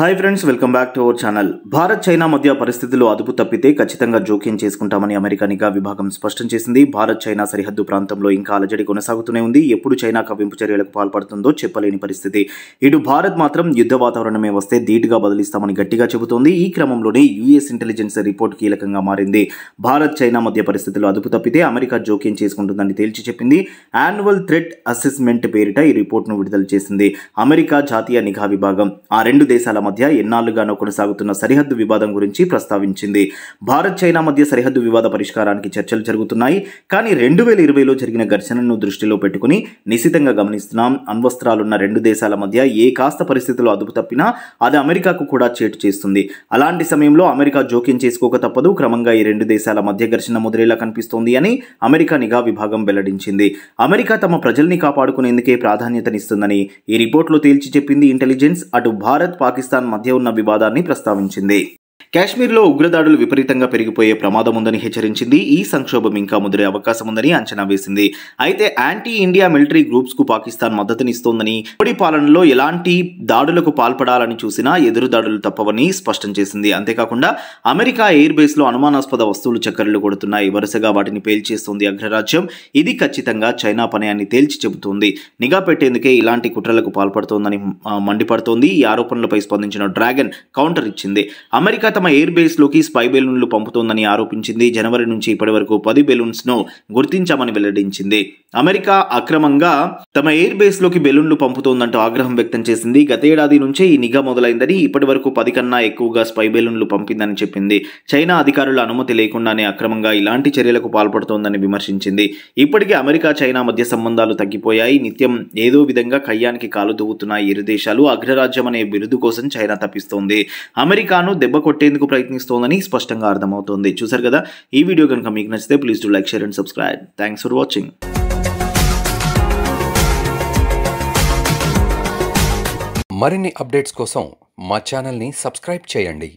hi friends welcome back to our channel Bharat China మధ్య పరిస్థితులు అదుపు తప్పితే ఖచ్చితంగా జోక్యం చేసుకుంటామని అమెరికా నిఘా విభాగం స్పష్టం చేసింది భారత్ చైనా సరిహద్దు ప్రాంతంలో ఇంకా అలజడి కొనసాగుతూనే ఉంది ఎప్పుడు చైనా కవ్వింపు చర్యలకు పాల్పడుతుందో చెప్పలేని పరిస్థితి ఇటు భారత్ మాత్రం యుద్ధ వాతావరణమే వస్తే ధీటుగా బదిలిస్తామని గట్టిగా చెబుతోంది ఈ క్రమంలోనే యుఎస్ ఇంటెలిజెన్స్ రిపోర్ట్ కీలకంగా మారింది భారత్ చైనా మధ్య పరిస్థితులు అదుపు తప్పితే అమెరికా జోక్యం చేసుకుంటుందని తేల్చి చెప్పింది యాన్యువల్ థ్రెట్ అసెస్మెంట్ పేరిట ఈ రిపోర్ట్ను విడుదల చేసింది అమెరికా జాతీయ నిఘా విభాగం ఆ రెండు దేశాల మధ్య ఎన్నాళ్లుగానో కొనసాగుతున్న సరిహద్దు వివాదం గురించి ప్రస్తావించింది భారత్ చైనా మధ్య సరిహద్దు వివాద పరిష్కారానికి చర్చలు జరుగుతున్నాయి కానీ రెండు వేల ఇరవైలో జరిగిన ఘర్షణను దృష్టిలో పెట్టుకుని నిశితంగా గమనిస్తున్నాం అణ్వస్త్రాలున్న రెండు దేశాల మధ్య ఏ కాస్త పరిస్థితులు అదుపు తప్పినా అది అమెరికాకు కూడా చేటు చేస్తుంది అలాంటి సమయంలో అమెరికా జోక్యం చేసుకోక తప్పదు క్రమంగా ఈ రెండు దేశాల మధ్య ఘర్షణ ముదిరేలా కనిపిస్తోంది అని అమెరికా నిఘా విభాగం వెల్లడించింది అమెరికా తమ ప్రజల్ని కాపాడుకునేందుకే ప్రాధాన్యతనిస్తుందని ఈ రిపోర్టులో తేల్చి చెప్పింది ఇంటెలిజెన్స్ అటు భారత్ పాకిస్తాన్ పాకిస్తాన్ మధ్య ఉన్న వివాదాన్ని ప్రస్తావించింది కాశ్మీర్లో ఉగ్రదాడులు విపరీతంగా పెరిగిపోయే ప్రమాదం ఉందని హెచ్చరించింది ఈ సంక్షోభం ఇంకా ముదిరే అవకాశం ఉందని అంచనా వేసింది అయితే యాంటీ ఇండియా మిలిటరీ గ్రూప్స్ కు పాకిస్తాన్ మద్దతునిస్తోందని మోడీ పాలనలో ఎలాంటి దాడులకు పాల్పడాలని చూసినా ఎదురు దాడులు తప్పవని స్పష్టం చేసింది అంతేకాకుండా అమెరికా ఎయిర్ బేస్ లో అనుమానాస్పద వస్తువులు చక్కర్లు కొడుతున్నాయి వరుసగా వాటిని పేల్చేస్తోంది అగ్రరాజ్యం ఇది ఖచ్చితంగా చైనా పని అని తేల్చి చెబుతోంది నిఘా పెట్టేందుకే ఇలాంటి కుట్రలకు పాల్పడుతోందని మండిపడుతోంది ఈ ఆరోపణలపై స్పందించిన డ్రాగన్ కౌంటర్ ఇచ్చింది అమెరికా తమ ఎయిర్ బేస్లోకి స్పై బెలూన్లు పంపుతోందని ఆరోపించింది జనవరి నుంచి ఇప్పటి వరకు పది బెలూన్స్ను గుర్తించామని వెల్లడించింది అమెరికా అక్రమంగా తమ ఎయిర్ బేస్లోకి బెలూన్లు పంపుతోందంటూ ఆగ్రహం వ్యక్తం చేసింది గతేడాది నుంచే ఈ నిఘా మొదలైందని ఇప్పటి వరకు పది కన్నా ఎక్కువగా స్పై బెలూన్లు పంపిందని చెప్పింది చైనా అధికారుల అనుమతి లేకుండానే అక్రమంగా ఇలాంటి చర్యలకు పాల్పడుతోందని విమర్శించింది ఇప్పటికే అమెరికా చైనా మధ్య సంబంధాలు తగ్గిపోయాయి నిత్యం ఏదో విధంగా కయ్యానికి కాలు దువ్వుతున్న ఇరు దేశాలు అగ్రరాజ్యం అనే బిరుదు కోసం చైనా తప్పిస్తోంది అమెరికాను దెబ్బ కొట్టే పెట్టేందుకు ప్రయత్నిస్తోందని స్పష్టంగా అర్థమవుతోంది చూసారు కదా ఈ వీడియో కనుక మీకు నచ్చితే please to like share and subscribe thanks for watching మరిన్ని కోసం మా సబ్స్క్రైబ్ చేయండి